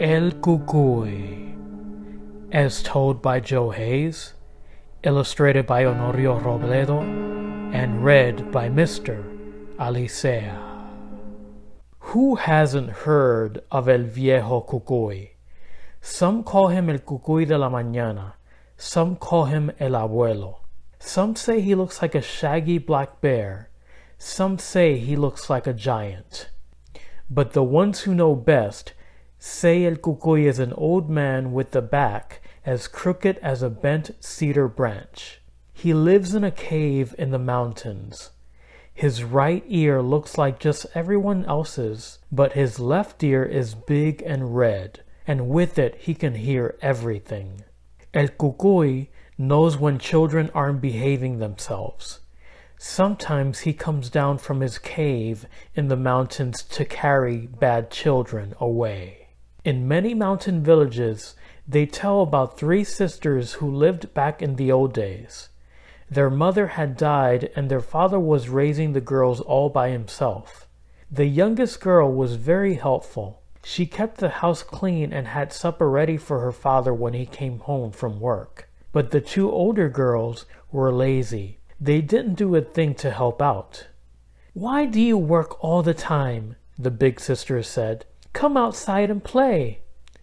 El Cucuy, as told by Joe Hayes, illustrated by Honorio Robledo, and read by Mr. Alicea. Who hasn't heard of El Viejo Cucuy? Some call him El Cucuy de la Mañana, some call him El Abuelo. Some say he looks like a shaggy black bear, some say he looks like a giant. But the ones who know best Say El Cucuy is an old man with a back as crooked as a bent cedar branch. He lives in a cave in the mountains. His right ear looks like just everyone else's, but his left ear is big and red, and with it he can hear everything. El Cucuy knows when children aren't behaving themselves. Sometimes he comes down from his cave in the mountains to carry bad children away. In many mountain villages, they tell about three sisters who lived back in the old days. Their mother had died, and their father was raising the girls all by himself. The youngest girl was very helpful. She kept the house clean and had supper ready for her father when he came home from work. But the two older girls were lazy. They didn't do a thing to help out. Why do you work all the time? The big sister said. Come outside and play.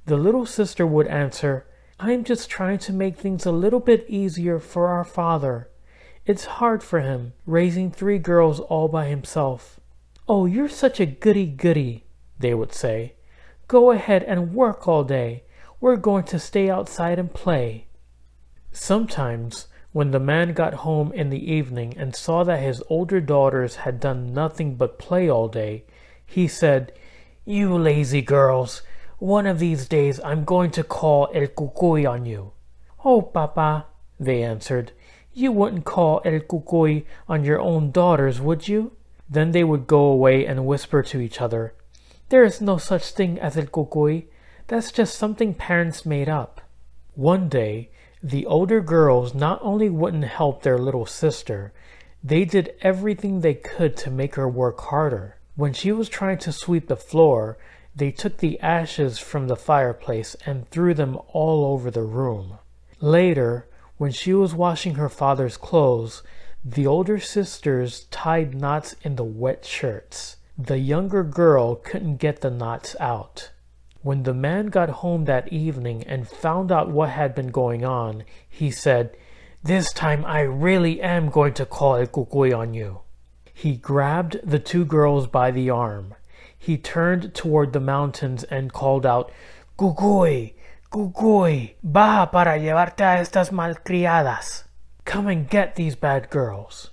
The little sister would answer, I'm just trying to make things a little bit easier for our father. It's hard for him, raising three girls all by himself. Oh, you're such a goody-goody, they would say. Go ahead and work all day. We're going to stay outside and play. Sometimes, when the man got home in the evening and saw that his older daughters had done nothing but play all day, he said, you lazy girls. One of these days I'm going to call El Cucuy on you. Oh, Papa, they answered. You wouldn't call El Cucuy on your own daughters, would you? Then they would go away and whisper to each other. There is no such thing as El Cucuy. That's just something parents made up. One day, the older girls not only wouldn't help their little sister, they did everything they could to make her work harder. When she was trying to sweep the floor, they took the ashes from the fireplace and threw them all over the room. Later, when she was washing her father's clothes, the older sisters tied knots in the wet shirts. The younger girl couldn't get the knots out. When the man got home that evening and found out what had been going on, he said, This time I really am going to call a kukui on you. He grabbed the two girls by the arm. He turned toward the mountains and called out, Guguy, Guguy, baja para llevarte a estas malcriadas. Come and get these bad girls.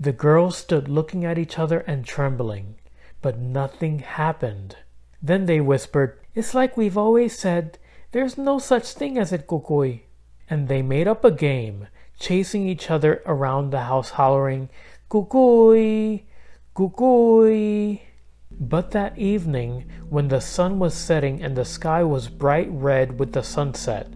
The girls stood looking at each other and trembling, but nothing happened. Then they whispered, It's like we've always said, there's no such thing as a Guguy. And they made up a game, chasing each other around the house, hollering, Kukui, kukui. But that evening, when the sun was setting and the sky was bright red with the sunset,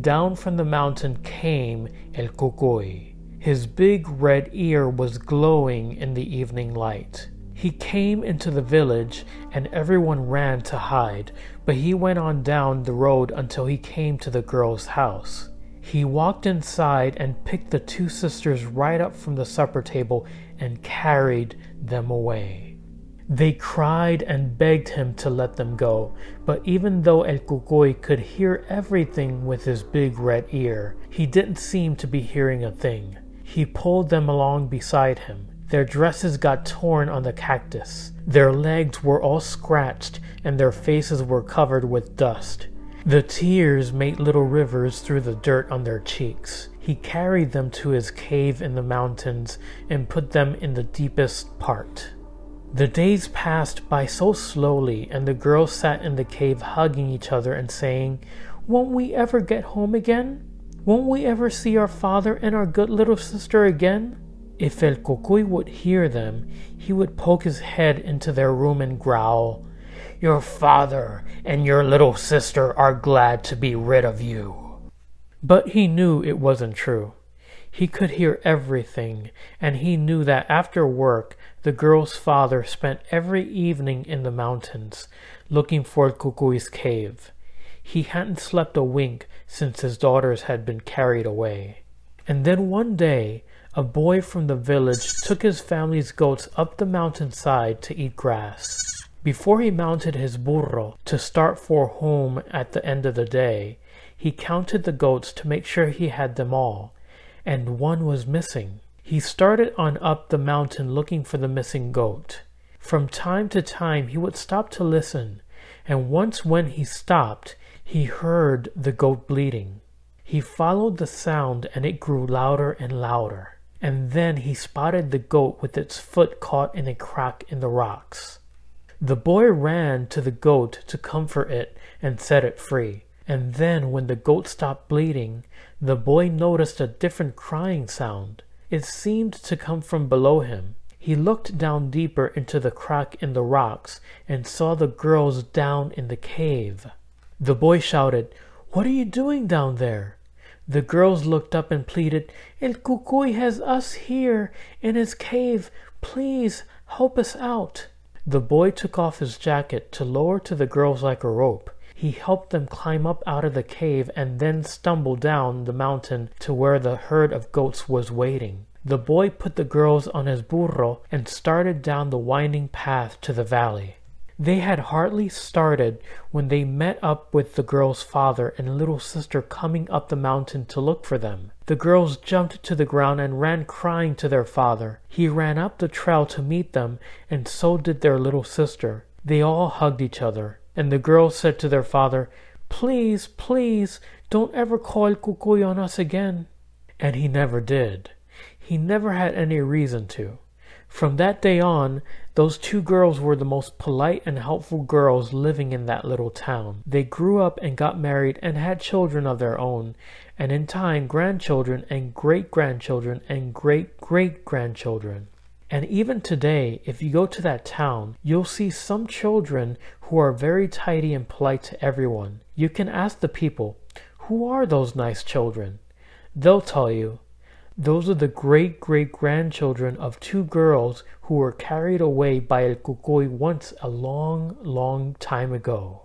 down from the mountain came El Cucuy. His big red ear was glowing in the evening light. He came into the village and everyone ran to hide, but he went on down the road until he came to the girl's house. He walked inside and picked the two sisters right up from the supper table and carried them away. They cried and begged him to let them go, but even though El Cucuy could hear everything with his big red ear, he didn't seem to be hearing a thing. He pulled them along beside him. Their dresses got torn on the cactus. Their legs were all scratched and their faces were covered with dust. The tears made little rivers through the dirt on their cheeks. He carried them to his cave in the mountains and put them in the deepest part. The days passed by so slowly, and the girls sat in the cave hugging each other and saying, Won't we ever get home again? Won't we ever see our father and our good little sister again? If El Cocuy would hear them, he would poke his head into their room and growl, your father and your little sister are glad to be rid of you. But he knew it wasn't true. He could hear everything, and he knew that after work, the girl's father spent every evening in the mountains, looking for Kukui's cave. He hadn't slept a wink since his daughters had been carried away. And then one day, a boy from the village took his family's goats up the mountainside to eat grass. Before he mounted his burro to start for home at the end of the day, he counted the goats to make sure he had them all, and one was missing. He started on up the mountain looking for the missing goat. From time to time he would stop to listen, and once when he stopped, he heard the goat bleating. He followed the sound and it grew louder and louder. And then he spotted the goat with its foot caught in a crack in the rocks. The boy ran to the goat to comfort it and set it free. And then, when the goat stopped bleating, the boy noticed a different crying sound. It seemed to come from below him. He looked down deeper into the crack in the rocks and saw the girls down in the cave. The boy shouted, What are you doing down there? The girls looked up and pleaded, El Cucuy has us here in his cave. Please help us out. The boy took off his jacket to lower to the girls like a rope. He helped them climb up out of the cave and then stumbled down the mountain to where the herd of goats was waiting. The boy put the girls on his burro and started down the winding path to the valley. They had hardly started when they met up with the girl's father and little sister coming up the mountain to look for them. The girls jumped to the ground and ran crying to their father. He ran up the trail to meet them, and so did their little sister. They all hugged each other, and the girls said to their father, Please, please, don't ever call Kukui on us again. And he never did. He never had any reason to. From that day on, those two girls were the most polite and helpful girls living in that little town. They grew up and got married and had children of their own, and in time, grandchildren and great grandchildren and great great grandchildren. And even today, if you go to that town, you'll see some children who are very tidy and polite to everyone. You can ask the people, Who are those nice children? They'll tell you, those are the great great grandchildren of two girls who were carried away by El Cucuy once a long, long time ago.